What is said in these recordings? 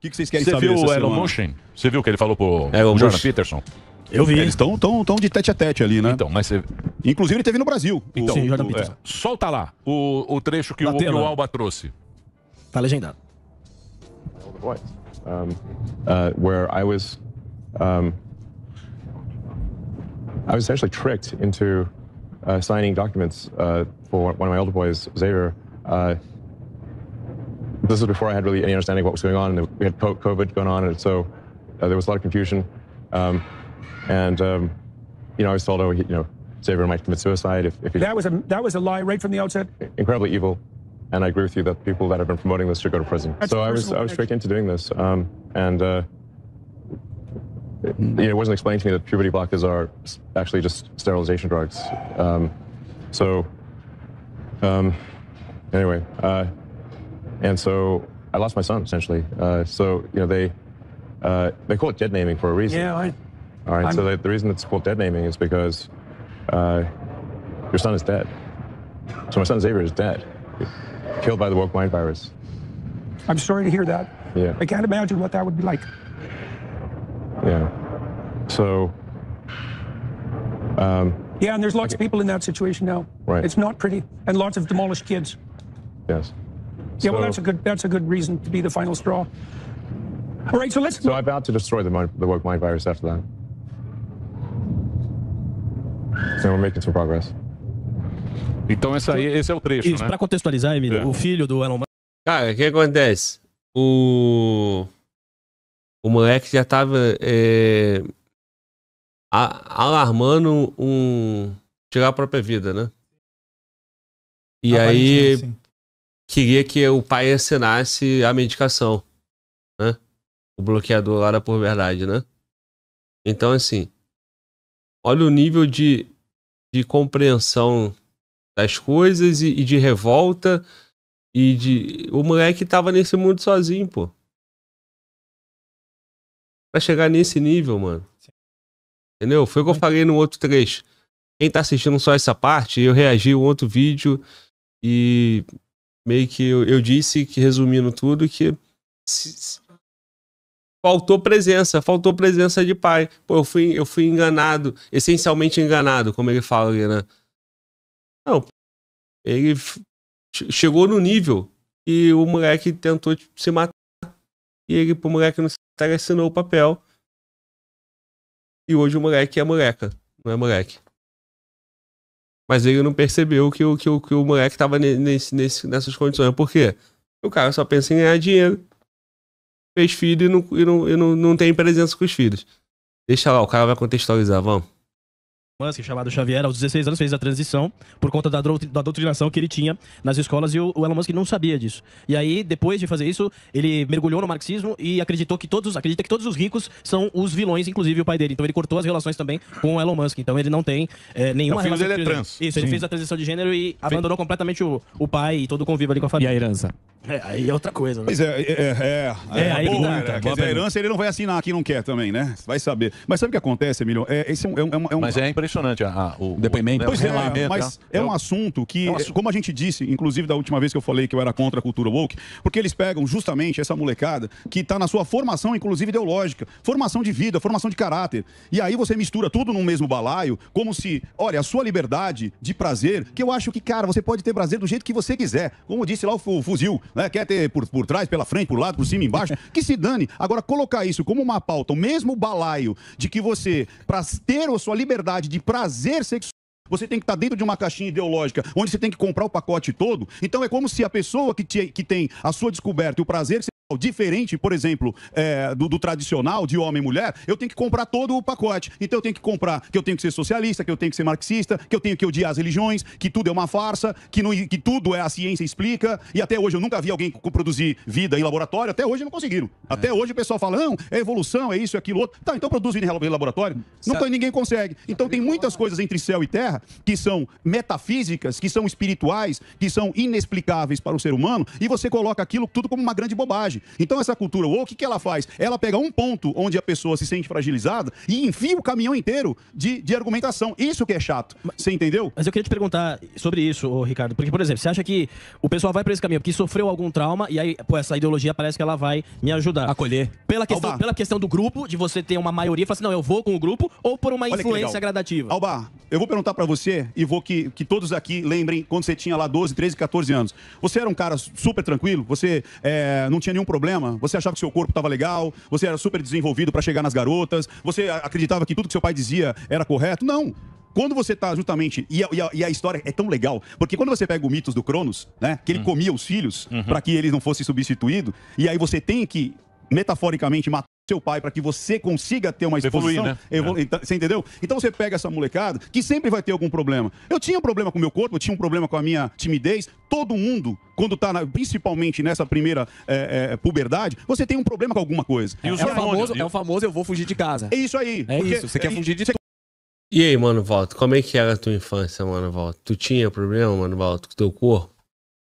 O que, que vocês querem saber? Você viu o Elon Musk? Você viu o que ele falou pro é, o Jordan Peterson? Eu vi. Eles estão tão, tão de tete a tete ali, né? Então, mas você... Inclusive ele teve no Brasil. Então, Sim, Jordan é. Peterson. É, solta lá o, o trecho que o, o, Alba trouxe. Tá legendado. Um, uh, where I was, um, I was actually tricked into uh, signing documents uh, for one of my older boys, Xavier. Uh, This was before I had really any understanding of what was going on. And we had COVID going on, and so uh, there was a lot of confusion. Um, and um, you know, I was told, oh, you know, Xavier might commit suicide if, if he... that was a that was a lie right from the outset. Incredibly evil, and I agree with you that people that have been promoting this should go to prison. That's so I was I was tricked into doing this, um, and uh, it, it wasn't explained to me that puberty blockers are actually just sterilization drugs. Um, so um, anyway. Uh, and so I lost my son essentially. Uh, so you know they uh, they call it dead naming for a reason. Yeah. I, All right, So the reason it's called dead naming is because uh, your son is dead. So my son Xavier is dead, killed by the woke mind virus. I'm sorry to hear that. Yeah. I can't imagine what that would be like. Yeah. So. Um, yeah, and there's lots okay. of people in that situation now. Right. It's not pretty, and lots of demolished kids. Yes. Yeah, so, well, that's a good that's a good reason to be the final straw. All right, so let's. So I'm about to destroy the mind, the woke mind virus after that. Então, we're making some progress. Então essa aí, esse é o trecho, Isso, né? Para contextualizar, Emílio, é. o filho do Elon Musk. Cara, o que acontece? O o moleque já estava é... alarmando um tirar a própria vida, né? E ah, aí sim queria que o pai assinasse a medicação, né? O bloqueador lá da verdade, né? Então, assim, olha o nível de, de compreensão das coisas e, e de revolta e de... O moleque tava nesse mundo sozinho, pô. Pra chegar nesse nível, mano. Entendeu? Foi o que eu falei no outro trecho. Quem tá assistindo só essa parte, eu reagi um outro vídeo e meio que eu, eu disse que resumindo tudo que faltou presença, faltou presença de pai. Pô, eu fui, eu fui enganado, essencialmente enganado, como ele fala ali, né? Não, ele chegou no nível e o moleque tentou tipo, se matar e ele pro moleque não se matar assinou o papel e hoje o moleque é moleca, não é moleque. Mas ele não percebeu que o, que o, que o moleque tava nesse, nesse, nessas condições. Por quê? O cara só pensa em ganhar dinheiro. Fez filho e não, e não, e não, não tem presença com os filhos. Deixa lá, o cara vai contextualizar, vamos. Musk, chamado Xavier, aos 16 anos fez a transição por conta da, doutrinação que ele tinha nas escolas e o, Elon Musk não sabia disso. E aí, depois de fazer isso, ele mergulhou no marxismo e acreditou que todos, acredita que todos os ricos são os vilões, inclusive o pai dele. Então ele cortou as relações também com o Elon Musk. Então ele não tem é, nenhuma relação. O filho dele é trans. Isso, Sim. ele fez a transição de gênero e abandonou completamente o, o pai e todo o convívio ali com a família. E a herança. É, aí é outra coisa, né? Pois é, é. É, é, é aí que dá, tá, a herança ele não vai assinar quem não quer também, né? Vai saber. Mas sabe o que acontece, Emílio? É, esse é um, é um, é é Mas é impressionante a, ah, ah, o depoimento. Pois é, mas ah. é um assunto que, como a gente disse, inclusive da última vez que eu falei que eu era contra a cultura woke, porque eles pegam justamente essa molecada que está na sua formação, inclusive ideológica, formação de vida, formação de caráter. E aí você mistura tudo num mesmo balaio, como se, olha, a sua liberdade de prazer, que eu acho que, cara, você pode ter prazer do jeito que você quiser. Como disse lá o fuzil, né? quer ter por, por trás, pela frente, por lado, por cima, embaixo, que se dane. Agora, colocar isso como uma pauta, o mesmo balaio de que você, para ter a sua liberdade de prazer sexual, você tem que estar tá dentro de uma caixinha ideológica, onde você tem que comprar o pacote todo. Então é como se a pessoa que, te, que tem a sua descoberta e o prazer diferente, por exemplo, é, do, do, tradicional de homem e mulher, eu tenho que comprar todo o pacote. Então eu tenho que comprar que eu tenho que ser socialista, que eu tenho que ser marxista, que eu tenho que odiar as religiões, que tudo é uma farsa, que, não, que tudo é a ciência explica. E até hoje eu nunca vi alguém produzir vida em laboratório, até hoje não conseguiram. É. Até hoje o pessoal fala, não, é evolução, é isso, é aquilo, outro. Tá, então produz vida em laboratório. Não Sabe... ninguém consegue. Então tem muitas coisas entre céu e terra que são metafísicas, que são espirituais, que são inexplicáveis para o ser humano, e você coloca aquilo tudo como uma grande bobagem. Então essa cultura woke, o que, que ela faz? Ela pega um ponto onde a pessoa se sente fragilizada e enfia o caminhão inteiro de, de argumentação. Isso que é chato. Você entendeu? Mas eu queria te perguntar sobre isso, Ricardo. Porque, por exemplo, você acha que o pessoal vai para esse caminho porque sofreu algum trauma e aí, pô, essa ideologia parece que ela vai me ajudar. Acolher. Pela questão, Alba. pela questão do grupo, de você ter uma maioria e falar assim, não, eu vou com o grupo, ou por uma influência gradativa. Alba, eu vou perguntar para você e vou que, que todos aqui lembrem quando você tinha lá 12, 13, 14 anos. Você era um cara super tranquilo? Você é, não tinha nenhum problema. Você achava que seu corpo estava legal, você era super desenvolvido para chegar nas garotas, você acreditava que tudo que seu pai dizia era correto. Não quando você tá justamente. E a, e, a, e a, história é tão legal, porque quando você pega o mitos do Cronos, né? Que ele uhum. comia os filhos uhum. para que eles não fossem substituídos e aí você tem que metaforicamente matou seu pai para que você consiga ter uma exposição. Evoluir, né? Evolu... É. você entendeu? Então você pega essa molecada que sempre vai ter algum problema. Eu tinha um problema com o meu corpo, eu tinha um problema com a minha timidez. Todo mundo, quando tá, na... principalmente nessa primeira é, é, puberdade, você tem um problema com alguma coisa. é, o famoso, é o famoso eu vou fugir de casa. É isso aí. É isso, você quer é fugir de você... E aí, mano, Valdo, como é que era a tua infância, mano, Valdo? Tu tinha problema, mano, Valdo, com o teu corpo?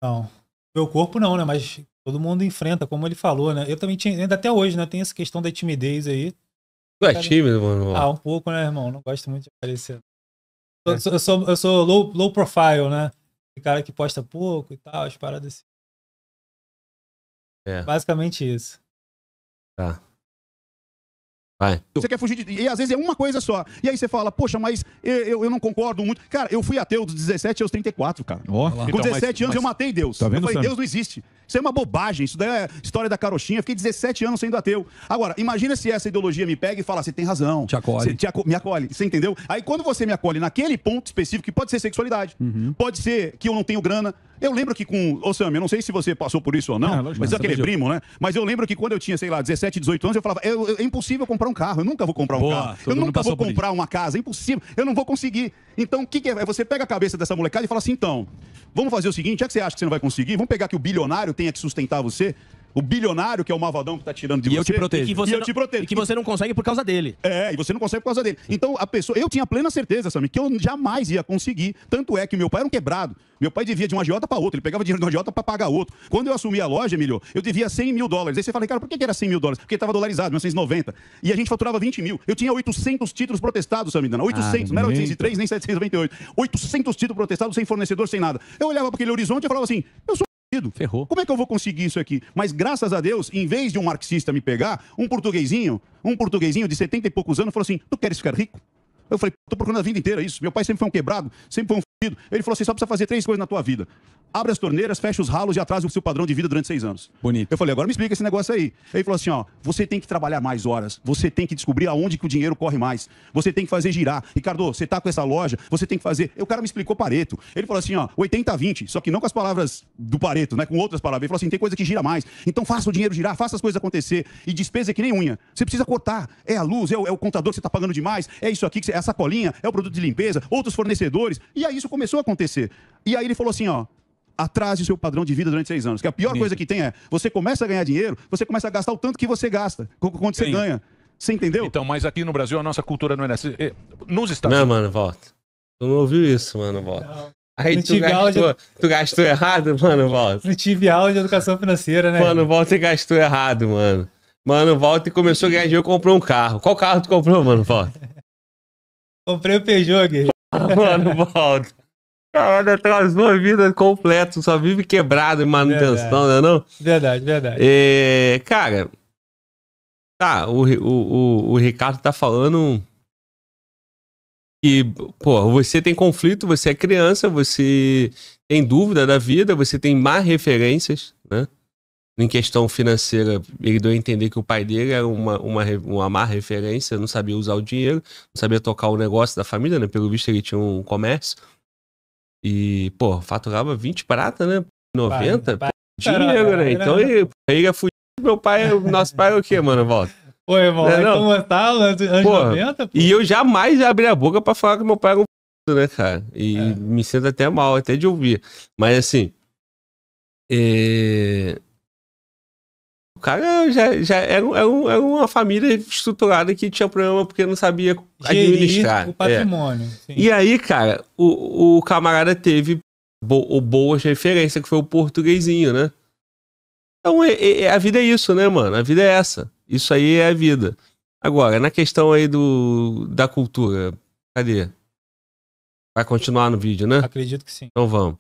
Não. Meu corpo não, né? Mas Todo mundo enfrenta, como ele falou, né? Eu também tinha, ainda até hoje, né? Tem essa questão da timidez aí. Tu é tímido, mano? Ah, um pouco, né, irmão? Não gosto muito de aparecer. Eu, é. sou, eu sou, eu sou low, low profile, né? cara que posta pouco e tal, as paradas assim. É. Basicamente isso. Tá. Vai. Você quer fugir de... E às vezes é uma coisa só. E aí você fala, poxa, mas eu, eu, eu não concordo muito. Cara, eu fui ateu dos 17 aos 34, cara. Oh. Com então, 17 mas, anos mas... eu matei Deus. Tá vendo, eu falei, Deus não existe. Isso é uma bobagem. Isso daí é história da carochinha. fiquei 17 anos sendo ateu. Agora, imagina se essa ideologia me pega e fala, você tem razão. Te acolhe. Te aco... me acolhe. Você entendeu? Aí quando você me acolhe naquele ponto específico, que pode ser sexualidade, uhum. pode ser que eu não tenho grana, eu lembro que com. Ô, Sam, eu não sei se você passou por isso ou não, ah, mas aquele primo, né? Mas eu lembro que quando eu tinha, sei lá, 17, 18 anos, eu falava: é, é impossível comprar um um carro, eu nunca vou comprar um Boa, carro. Eu nunca vou comprar uma casa, é impossível, eu não vou conseguir. Então, o que, que é? é? Você pega a cabeça dessa molecada e fala assim: então, vamos fazer o seguinte, já que você acha que você não vai conseguir, vamos pegar que o bilionário tenha que sustentar você, o bilionário que é o malvadão que tá tirando de e você. Eu te E que você, e eu te protejo. E que você não consegue por causa dele. É, e você não consegue por causa dele. Então, a pessoa. Eu tinha plena certeza, Sammy, que eu jamais ia conseguir. Tanto é que meu pai era um quebrado. Meu pai devia de um agiota para outro, ele pegava dinheiro de um agiota para pagar outro. Quando eu assumi a loja, melhor, eu devia 100 mil dólares. Aí você fala, cara, por que era 100 mil dólares? Porque estava dolarizado, 1990. E a gente faturava 20 mil. Eu tinha 800 títulos protestados, Samidana. 800, ah, não era 803 nem 798. 800 títulos protestados sem fornecedor, sem nada. Eu olhava para aquele horizonte e falava assim, eu sou Ferrou. Como é que eu vou conseguir isso aqui? Mas graças a Deus, em vez de um marxista me pegar, um portuguesinho, um portuguesinho de 70 e poucos anos falou assim: "Tu queres ficar rico?" Eu falei: "Tô procurando a vida inteira é isso. Meu pai sempre foi um quebrado, sempre foi um fudido". Ele falou assim: "Só precisa fazer três coisas na tua vida: abre as torneiras, fecha os ralos e atrasa o seu padrão de vida durante seis anos. Bonito. Eu falei, agora me explica esse negócio aí. Ele falou assim, ó, você tem que trabalhar mais horas, você tem que descobrir aonde que o dinheiro corre mais, você tem que fazer girar. Ricardo, você tá com essa loja, você tem que fazer... E o cara me explicou Pareto. Ele falou assim, ó, 80-20, só que não com as palavras do Pareto, né, com outras palavras. Ele falou assim, tem coisa que gira mais, então faça o dinheiro girar, faça as coisas acontecer. E despesa é que nem unha, você precisa cortar. É a luz, é o, é o contador que você tá pagando demais, é isso aqui, que você, é a sacolinha, é o produto de limpeza, outros fornecedores. E aí isso começou a acontecer. E aí ele falou assim, ó, Atrase o seu padrão de vida durante seis anos. Que a pior coisa que tem é, você começa a ganhar dinheiro, você começa a gastar o tanto que você gasta, quanto Sim. você ganha. Você entendeu? Então, mas aqui no Brasil a nossa cultura não é nessa. É, nos Estados Não, mano, volta. Tu não ouviu isso, mano, volta. Aí não tu gastou, de... tu gastou errado, mano, volta. Não tive aula de educação financeira, né? Mano, volta e gastou errado, mano. Mano, volta e começou a ganhar dinheiro e comprou um carro. Qual carro tu comprou, mano, volta? Comprei o Peugeot, Guerreiro. Mano, volta. Caralho, atrasou tá a vida completa, só vive quebrado em manutenção, verdade. não é não? Verdade, verdade. É, cara, tá, o, o, o, o Ricardo tá falando que, pô, você tem conflito, você é criança, você tem dúvida da vida, você tem má referências, né? Em questão financeira, ele deu a entender que o pai dele era uma, uma, uma má referência, não sabia usar o dinheiro, não sabia tocar o negócio da família, né? Pelo visto ele tinha um comércio. E, pô, faturava 20 prata, né? 90? Pai, dinheiro, né? Então, aí é fudido. Meu pai, nosso pai é o quê, mano, volta? Pô, irmão, não, é não. como tá, anos 90, pô. E eu jamais abri a boca pra falar que meu pai era um fudido, né, cara? E é. me sinto até mal, até de ouvir. Mas, assim, é cara já, já era, era, uma família estruturada que tinha problema porque não sabia Gerir administrar. o é. patrimônio. É. E aí, cara, o, o camarada teve bo boas referências, que foi o portuguesinho, né? Então, é, é, é, a vida é isso, né, mano? A vida é essa. Isso aí é a vida. Agora, na questão aí do, da cultura, cadê? Vai continuar no vídeo, né? Acredito que sim. Então vamos.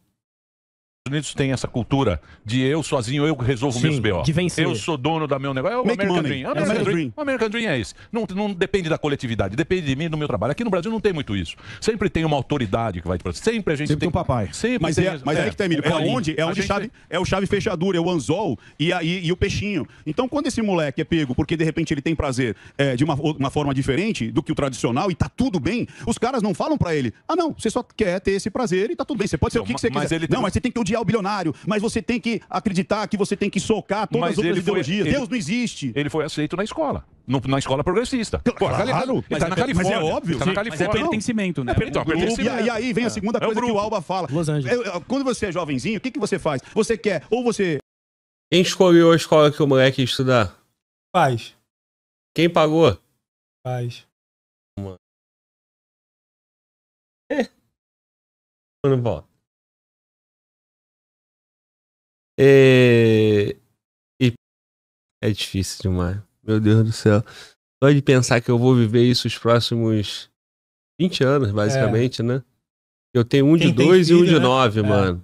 Unidos tem essa cultura de eu sozinho, eu resolvo Sim, meus BO. De vencer. Eu sou dono da meu negócio. É o Make American money. Dream. É é American, American Dream. Dream. American Dream é esse. Não, não depende da coletividade, depende de mim, do meu trabalho. Aqui no Brasil não tem muito isso. Sempre tem uma autoridade que vai para Sempre a gente sempre tem. um papai. Sempre mas tem. É, mas é, é que tem, tá, Emílio. É, é onde, é onde chave, é o chave fechadura, é o anzol e, aí, e o peixinho. Então, quando esse moleque é pego porque de repente ele tem prazer é, de uma, uma forma diferente do que o tradicional e tá tudo bem, os caras não falam para ele: ah, não, você só quer ter esse prazer e tá tudo bem. Você pode ser o que, que você quiser. Ele não, mas você tem que ter o odiar o bilionário, mas você tem que acreditar que você tem que socar todas mas as outras ideologias. Foi, ele, Deus não existe. Ele foi aceito na escola. No, na escola progressista. Pô, claro. tá, tá é na Califórnia. Mas é óbvio. Tá na Califórnia. Mas é pertencimento, né? É pertencimento. É e, aí vem a é. segunda coisa que o Alba fala. Los Angeles. Quando você é jovenzinho, o que, que você faz? Você quer, ou você... Quem escolheu a escola que o moleque ia estudar? Paz. Quem pagou? Paz. Mano. É. Mano, bom. É, e é difícil demais. Meu Deus do céu. Só de pensar que eu vou viver isso os próximos 20 anos, é. basicamente, é. né? Eu tenho um Quem de dois filho, e um de né? nove, é. mano.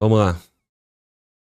Vamos lá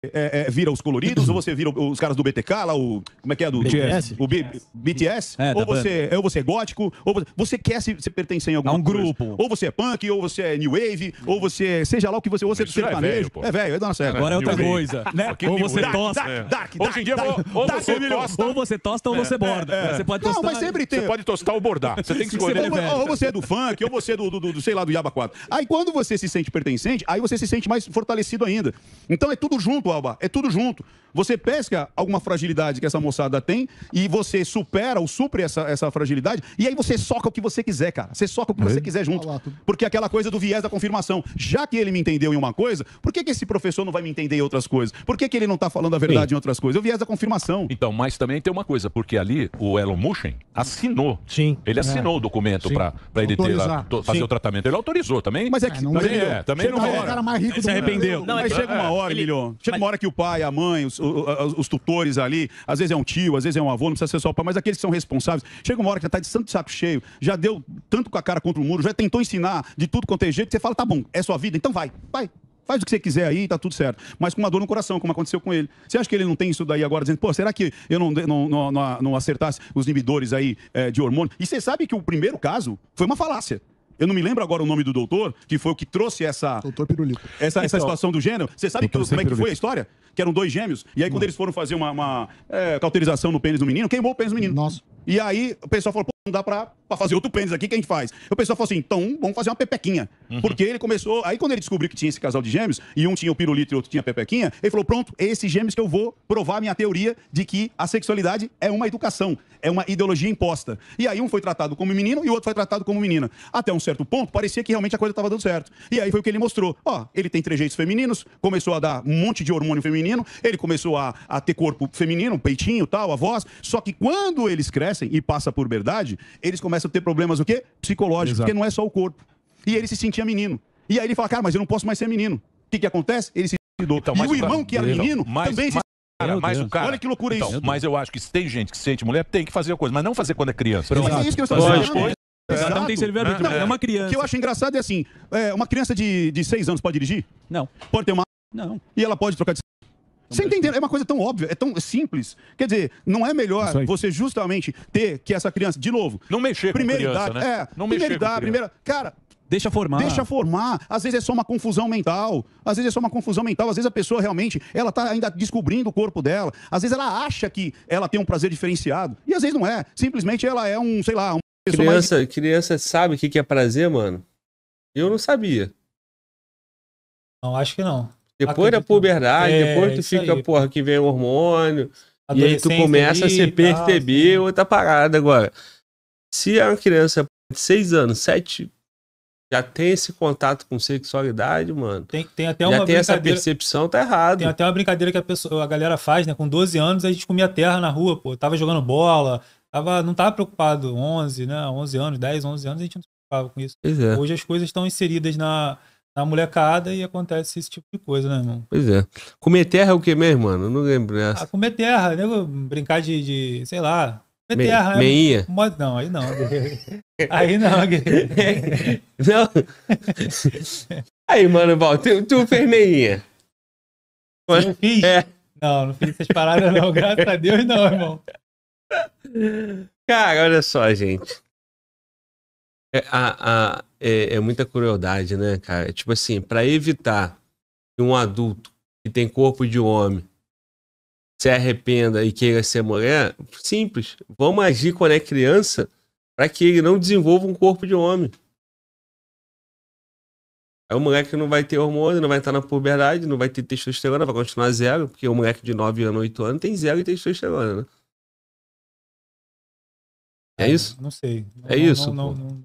é, é, vira os coloridos, ou você vira os caras do BTK, lá o. Como é que é? Do BTS? O B, BTS? É, tá ou, você, ou você é gótico, ou você, você quer se, se pertencer em algum é um grupo. Ou você é punk, ou você é new wave, ou você. Seja lá o que você. Ou você é do sertanejo. É, é velho, é da nossa época. Agora é outra wave. coisa. Né? Ou você tosta. É. Hoje em dia, ou, você tosta. ou você tosta ou você borda. Você pode tostar. Não, mas sempre tem. Você pode tostar ou bordar. Você tem que escolher. Ou você é do funk, ou você é do, do, sei lá, do Yaba 4. Aí quando você se sente pertencente, aí você se sente mais fortalecido ainda. Então é tudo junto é tudo junto. Você pesca alguma fragilidade que essa moçada tem e você supera ou supre essa, essa fragilidade e aí você soca o que você quiser, cara. Você soca o que é. você quiser junto. Porque aquela coisa do viés da confirmação. Já que ele me entendeu em uma coisa, por que, que esse professor não vai me entender em outras coisas? Por que, que ele não tá falando a verdade Sim. em outras coisas? É o viés da confirmação. Então, mas também tem uma coisa, porque ali o Elon Mushin assinou. Sim. Ele é. assinou é. o documento para ele ter lá, fazer Sim. o tratamento. Ele autorizou também. Mas é que é, não também, é, também não, não tá hora. cara mais rico ele se arrependeu. Não, mas então chega uma é, hora, ele, Chega uma hora que o pai, a mãe, os, os, os, tutores ali, às vezes é um tio, às vezes é um avô, não precisa ser só o pai, mas aqueles que são responsáveis, chega uma hora que já tá de santo saco cheio, já deu tanto com a cara contra o muro, já tentou ensinar de tudo quanto é jeito, você fala, tá bom, é sua vida, então vai, vai, faz o que você quiser aí, tá tudo certo. Mas com uma dor no coração, como aconteceu com ele. Você acha que ele não tem isso daí agora, dizendo, pô, será que eu não, não, não, não acertasse os inibidores aí é, de hormônio? E você sabe que o primeiro caso foi uma falácia. Eu não me lembro agora o nome do doutor, que foi o que trouxe essa. Doutor Pirulito. Essa, essa então. situação do gênero. Você sabe que, como Pirulito. é que foi a história? Que eram dois gêmeos. E aí, quando eles foram fazer uma, uma é, cauterização no pênis do menino, queimou o pênis do menino. Nossa. E aí, o pessoal falou, pô, não dá pra para fazer outro pênis aqui, que a gente faz? O pessoal falou assim, então vamos fazer uma pepequinha. Uhum. Porque ele começou, aí quando ele descobriu que tinha esse casal de gêmeos, e um tinha o pirulito e outro tinha a pepequinha, ele falou, pronto, é esses gêmeos que eu vou provar minha teoria de que a sexualidade é uma educação, é uma ideologia imposta. E aí um foi tratado como menino e o outro foi tratado como menina. Até um certo ponto, parecia que realmente a coisa estava dando certo. E aí foi o que ele mostrou. Ó, ele tem trejeitos femininos, começou a dar um monte de hormônio feminino, ele começou a, a ter corpo feminino, peitinho, tal, a voz. Só que quando eles crescem e passa por verdade, eles começam começa a ter problemas o quê? Psicológicos, porque não é só o corpo. E ele se sentia menino. E aí ele fala, cara, mas eu não posso mais ser menino. O que, que acontece? Ele se suicidou. Então, e o irmão, que era menino, mas, também mas... se Cara, o cara. Olha que loucura então, isso. Mas eu acho que se tem gente que sente mulher, tem que fazer a coisa, mas não fazer quando é criança. Pronto. Mas é isso que eu estou dizendo. Não tem serviço, é uma criança. É. O que eu acho engraçado é assim: é, uma criança de seis anos pode dirigir? Não. Pode ter uma. Não. E ela pode trocar de você entendeu? É uma coisa tão óbvia, é tão simples. Quer dizer, não é melhor você justamente ter que essa criança, de novo. Não mexer primeira com criança, idade, né? É, não primeira idade, primeira. Cara, Deixa formar. Deixa formar. Às vezes é só uma confusão mental. Às vezes é só uma confusão mental. Às vezes a pessoa realmente, ela tá ainda descobrindo o corpo dela. Às vezes ela acha que ela tem um prazer diferenciado. E às vezes não é. Simplesmente ela é um, sei lá, uma pessoa criança, mais... criança sabe o que é prazer, mano? Eu não sabia. Não, acho que não. Depois da puberdade, é, depois tu fica, aí, porra, que vem hormônio. E aí tu começa ali, a se perceber tá, outra parada agora. Se é uma criança de 6 anos, 7, já tem esse contato com sexualidade, mano. Tem, tem até já uma tem essa percepção, tá errado. Tem até uma brincadeira que a, pessoa, a galera faz, né? Com 12 anos a gente comia terra na rua, pô. Tava jogando bola, tava, não tava preocupado. 11, né? 11 anos, 10, 11 anos a gente não se preocupava com isso. É. Hoje as coisas estão inseridas na, na molecada e acontece esse tipo de coisa, né, irmão? Pois é. Comer terra é o que mesmo, mano? Eu não lembro dessa. Né? Ah, comer terra, né? Brincar de, de sei lá. Comer Me, terra. Né? Meinha? Mas, não, aí não. aí não. não. Aí, mano, Val, tu, tu fez meinha. Eu fiz? É. Não, não fiz essas paradas não, graças a Deus não, irmão. Cara, olha só, gente. É, a, a, é, é muita crueldade, né, cara? É tipo assim, para evitar que um adulto que tem corpo de homem se arrependa e queira ser mulher, simples. Vamos agir quando é criança para que ele não desenvolva um corpo de homem. Aí é o moleque não vai ter hormônio, não vai estar na puberdade, não vai ter testosterona, vai continuar zero, porque o moleque de 9 anos, 8 anos tem zero e testosterona, né? É, é isso? Não sei. Não, é não, isso? Não,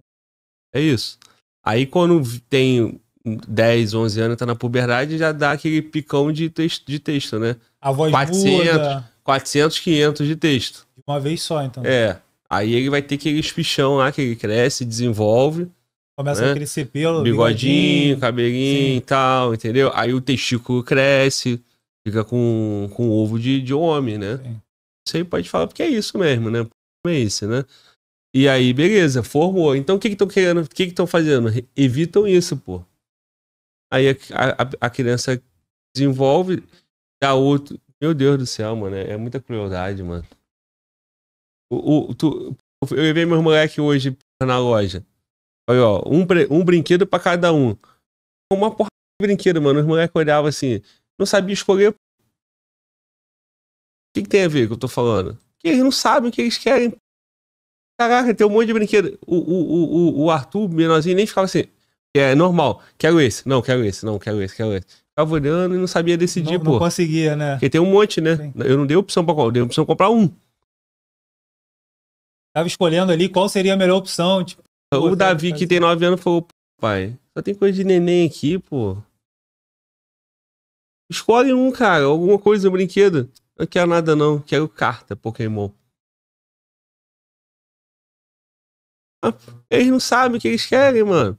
é isso. Aí quando tem 10, 11 anos, tá na puberdade, já dá aquele picão de texto, de texto né? A voz 400, muda. 400, 500 de texto. De uma vez só, então. É. Aí ele vai ter aqueles pichão lá que ele cresce, desenvolve. Começa né? a crescer pelo. Bigodinho, bigodinho cabelinho e tal, entendeu? Aí o testículo cresce, fica com, com ovo de, de homem, né? Sim. Isso aí pode falar porque é isso mesmo, né? É isso, né? E aí, beleza, formou. Então o que estão querendo? O que estão fazendo? Evitam isso, pô. Aí a, a, a, criança desenvolve, dá outro. Meu Deus do céu, mano. É, é muita crueldade, mano. O, o tu, eu levei meus moleques hoje na loja. Olha, ó, um, um brinquedo para cada um. Uma porra de brinquedo, mano. Os moleques olhavam assim, não sabia escolher. O que, que tem a ver com o que eu tô falando? Que eles não sabem o que eles querem. Caraca, tem um monte de brinquedo. O, o, o, o Arthur, menorzinho, nem ficava assim. É normal, quero esse, não, quero esse, não, quero esse, quero esse. Ficava olhando e não sabia decidir, não, pô. Não conseguia, né? Porque tem um monte, né? Sim. Eu não dei opção pra qual, dei opção pra comprar um. Tava escolhendo ali qual seria a melhor opção. Tipo, o Davi, que tem 9 anos, falou: pai, só tem coisa de neném aqui, pô. Escolhe um, cara, alguma coisa, um brinquedo. Não quero nada, não, quero carta, Pokémon. Eles não sabem o que eles querem, mano.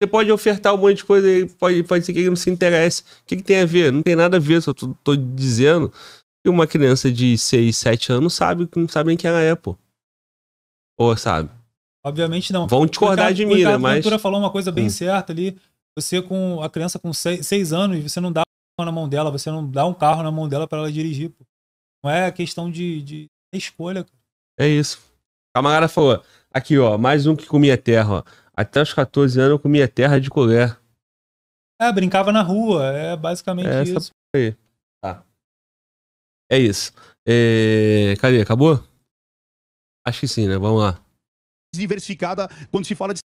Você pode ofertar um monte de coisa e pode, pode ser que ele não se interesse. O que, que tem a ver? Não tem nada a ver, só tô, tô dizendo que uma criança de 6, 7 anos sabe, não sabe nem quem ela é, pô. Ou sabe? Obviamente não. Vão discordar de mim, né? Mas. A cultura falou uma coisa bem hum. certa ali. Você com a criança com 6 anos, você não dá na mão dela, você não dá um carro na mão dela para ela dirigir, pô. Não é questão de, de é escolha. É isso. A camarada falou: Aqui, ó, mais um que comia terra, ó. Até os 14 anos eu comia terra de colher. É, brincava na rua, é basicamente é isso. Aí. Tá. É isso. É... Cadê? Acabou? Acho que sim, né? Vamos lá. Diversificada quando se fala de.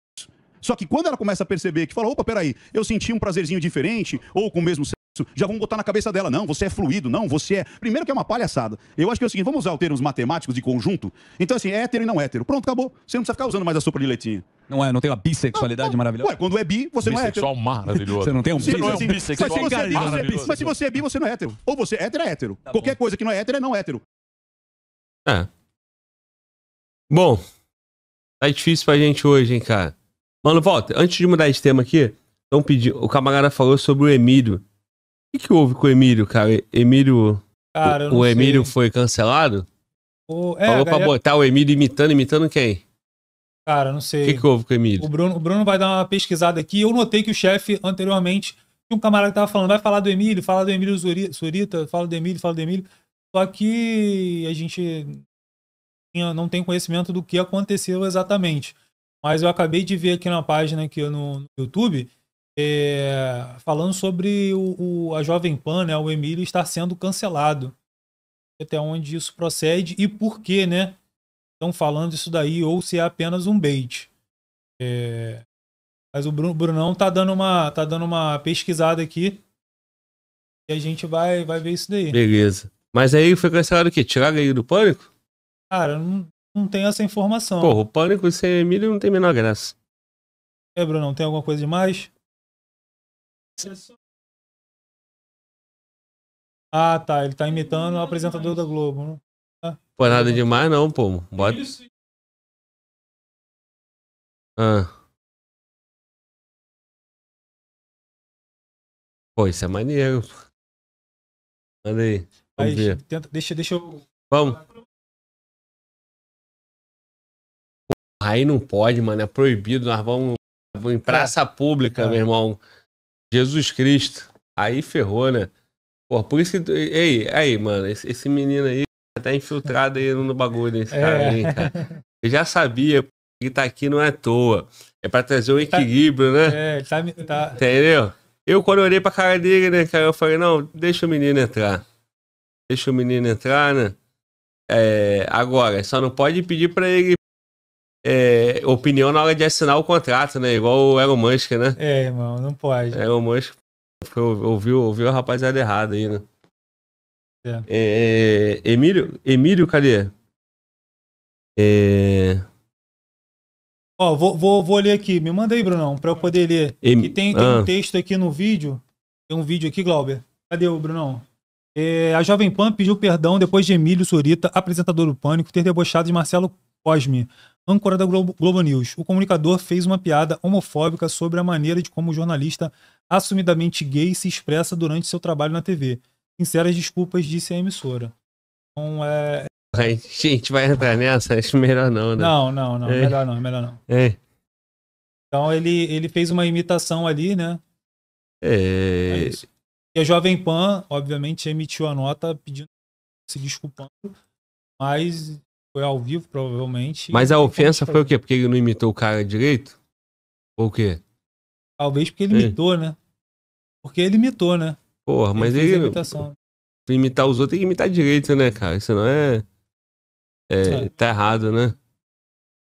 Só que quando ela começa a perceber que fala, opa, peraí, eu senti um prazerzinho diferente, ou com o mesmo já vão botar na cabeça dela, não, você é fluido, não, você é. Primeiro que é uma palhaçada. Eu acho que é o seguinte, vamos usar o termos matemáticos de conjunto? Então, assim, é hétero e não hétero. Pronto, acabou. Você não precisa ficar usando mais a sopa de leitinho. Não é, não tem uma bissexualidade não, não. maravilhosa? Ué, quando é bi, você bissexual não é hétero. maravilhoso. Você não tem um, bissexual. Você não é um bissexual. Mas se, é bi, é mas se, você é bi, você não é hétero. Ou você é hétero, é hétero. Tá Qualquer bom. coisa que não é hétero, é não hétero. É. Bom, tá difícil pra gente hoje, hein, cara. Mano, volta. Antes de mudar de tema aqui, então pedi... o camarada falou sobre o Emílio. O que, que, houve com o Emílio, cara? Emílio. Cara, o, o Emílio foi cancelado? O, é, Falou galera... pra é- botar o Emílio imitando, imitando quem? Cara, não sei. O que, que, houve com o Emílio? O Bruno, o Bruno vai dar uma pesquisada aqui. Eu notei que o chefe anteriormente um camarada que tava falando, vai falar do Emílio, fala do Emílio Surita, fala do Emílio, fala do Emílio. Só que a gente não tem conhecimento do que aconteceu exatamente. Mas eu acabei de ver aqui na página aqui no YouTube é, falando sobre o, o, a Jovem Pan, né, o Emílio está sendo cancelado. Até onde isso procede e por que, né? Estão falando isso daí ou se é apenas um bait. É, mas o Bruno, Brunão está dando uma, tá dando uma pesquisada aqui e a gente vai, vai ver isso daí. Beleza. Mas aí foi cancelado o quê? Tiraram aí do pânico? Cara, não, não tem essa informação. Porra, o pânico sem Emílio não tem menor graça. É, Bruno, tem alguma coisa demais? Ah, tá. Ele tá imitando o apresentador da Globo, né? Ah. Pô, nada demais não, pô. Bota. Ah. Pô, isso é maneiro. Manda aí. Vamos aí, tenta, deixa, deixa eu. Vamos. Aí não pode, mano. É proibido. Nós vamos, vamos em praça pública, é. meu irmão. Jesus Cristo. Aí ferrou, né? Pô, por isso que. Ei, aí, mano, esse, esse menino aí tá infiltrado aí no bagulho, esse é. cara aí, cara. Eu já sabia que tá aqui não é à toa. É pra trazer um tá- equilíbrio, tá, né? É, tá, tá. Entendeu? Eu, quando olhei pra cara dele, né, cara, eu falei, não, deixa o menino entrar. Deixa o menino entrar, né? É, agora, só não pode pedir pra ele é, opinião na hora de assinar o contrato, né? Igual o Elon Musk, né? É, irmão, não pode. Elon é, Musk ouviu, ouviu a rapaziada errada aí, né? É. é. É, Emílio, Emílio, cadê? É... Ó, vou, vou, vou ler aqui. Me manda aí, Brunão, pra eu poder ler. Em... tem, tem ah. um texto aqui no vídeo. Tem um vídeo aqui, Glauber. Cadê o Brunão? É, a Jovem Pan pediu perdão depois de Emílio Surita, apresentador do Pânico, ter debochado de Marcelo Cosme âncora da Globo, Globo News. O comunicador fez uma piada homofóbica sobre a maneira de como o jornalista assumidamente gay se expressa durante seu trabalho na TV. Sinceras desculpas, disse a emissora. Então, é. A gente, vai entrar nessa? Acho melhor não, né? Não, não, não. É. Melhor não, melhor não. É. Então, ele, ele fez uma imitação ali, né? É. é e a Jovem Pan, obviamente, emitiu a nota pedindo se desculpando, mas foi ao vivo, provavelmente. Mas a ofensa foi o quê? Porque ele não imitou o cara direito? Ou o quê? Talvez porque ele é. imitou, né? Porque ele imitou, né? Porra, ele mas ele. Se imitar os outros, tem que imitar direito, né, cara? Isso não é, é. é tá errado, né? O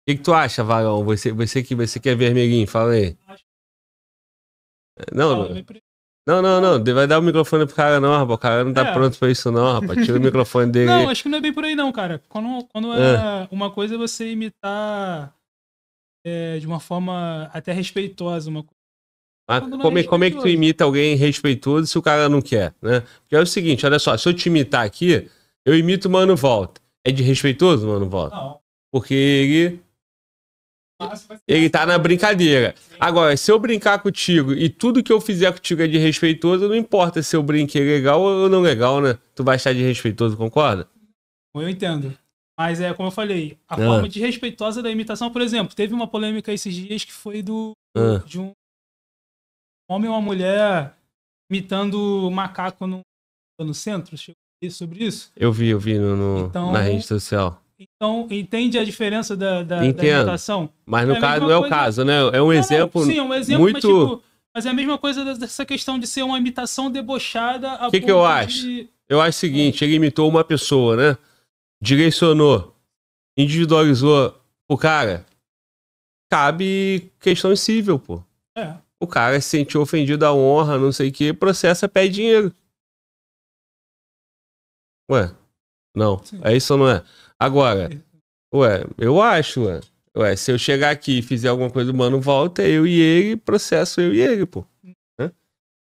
que, que, tu acha, Varão? Você, você, que, você que é vermelhinho, fala aí. Não, não. Não, não, não. Vai dar o microfone pro cara, não, rapaz. O cara não tá é. pronto pra isso, não, rapaz. Tira o microfone dele. Não, acho que não é bem por aí, não, cara. Quando, quando é, é. uma coisa é você imitar é, de uma forma até respeitosa, uma coisa. Mas é como, é como é que tu imita alguém respeitoso se o cara não quer, né? Porque é o seguinte, olha só, se eu te imitar aqui, eu imito o Mano Volta. É de respeitoso, Mano Volta? Não. Porque ele ele tá na brincadeira. Agora, se eu brincar contigo e tudo que eu fizer contigo é de respeitoso, não importa se eu brinquei legal ou não legal, né? Tu vai achar de respeitoso, concorda? Eu entendo. Mas é como eu falei, a ah. forma desrespeitosa da imitação, por exemplo, teve uma polêmica esses dias que foi do ah. de um homem ou uma mulher imitando macaco no, no centro. Chegou sobre isso? Eu vi, eu vi no, no então, na rede social. Então, entende a diferença da, da, Entendo. da imitação? Mas no é caso não é o caso, né? É um não, exemplo. Sim, é um exemplo muito... Mas, tipo, mas, é a mesma coisa dessa questão de ser uma imitação debochada. O que, que eu de... acho? Eu acho o seguinte: ele imitou uma pessoa, né? Direcionou, individualizou o cara. Cabe questão civil, pô. É. O cara se sentiu ofendido à honra, não sei o que, processa, pede dinheiro. Ué, não. Sim. É isso ou não é? Agora, ué, eu acho, ué. Ué, se eu chegar aqui e fizer alguma coisa, mano, volta eu e ele, processo eu e ele, pô.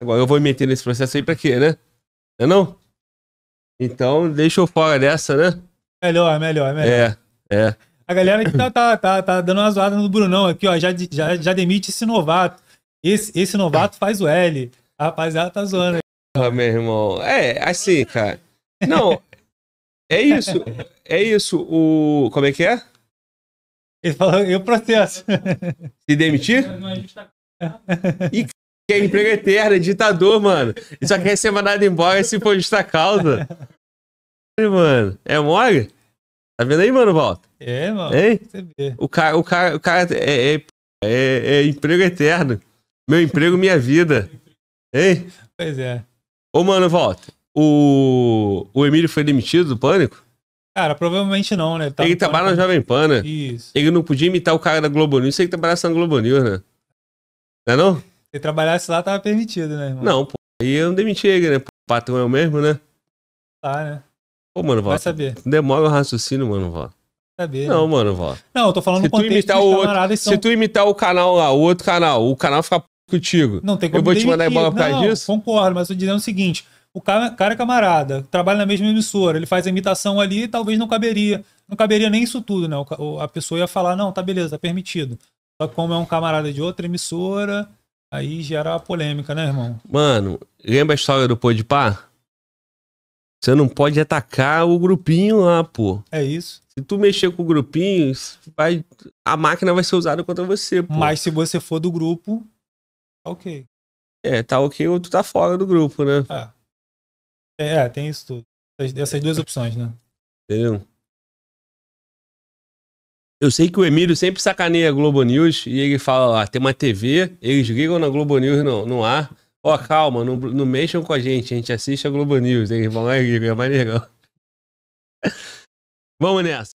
Agora eu vou me meter nesse processo aí pra quê, né? Não é não? Então, deixa eu fora dessa, né? Melhor, melhor, melhor. É, é. A galera que tá, tá, tá, tá dando uma zoada no Brunão aqui, ó. Já, já, já demite esse novato. Esse, esse novato faz o L. A rapaziada tá zoando aí. Ah, meu irmão. É, assim, cara. Não, é isso. É isso. O. Como é que é? Ele falou, eu processo. Se demitir? E tá que é emprego eterno, é ditador, mano. Isso aqui é ser mandado embora se for justa causa. Mano, é mole? Tá vendo aí, mano, Volta. É, mano. Hein? O cara, o cara, o cara é, é, é, é emprego eterno. Meu emprego, minha vida. Hein? Pois é. Ô, mano, volta. O, o Emílio foi demitido do Pânico? Cara, provavelmente não, né? Tá ele trabalha na Jovem Pan, né? Isso. Ele não podia imitar o cara da Globo News se ele trabalhasse na Globo News, né? Não é não? Se ele trabalhasse lá, tava permitido, né, irmão? Não, pô. Aí eu não demiti ele, né? Pô, o patrão é o mesmo, né? Tá, né? Pô, mano, vó Vai saber. Demora o raciocínio, mano, vó. Saber, não, né? mano, vó. Não, eu tô falando se tu imitar o outro, são... Se tu imitar o canal lá, ah, o outro canal, o canal fica contigo. Não tem como Eu vou te mandar embora por causa disso? Concordo, mas eu tô dizendo o seguinte: o cara, é camarada, trabalha na mesma emissora, ele faz a imitação ali, talvez não caberia. Não caberia nem isso tudo, né? a pessoa ia falar, não, tá beleza, tá permitido. Só que como é um camarada de outra emissora, aí gera a polêmica, né, irmão? Mano, lembra a história do de Pá? Você não pode atacar o grupinho lá, pô. É isso. Se tu mexer com o grupinho, vai, a máquina vai ser usada contra você, pô. Mas se você for do grupo, tá ok. É, tá ok ou tu tá fora do grupo, né? É. É, é, tem isso tudo. Essas duas opções, né? Entendeu? Eu sei que o Emílio sempre sacaneia a Globo News e ele fala lá, tem uma TV, eles ligam na Globo News no, no ar. Ó, oh, calma, não, não mexam com a gente, a gente assiste a Globo News. Eles vão lá e ligam, é mais legal. Vamos nessa.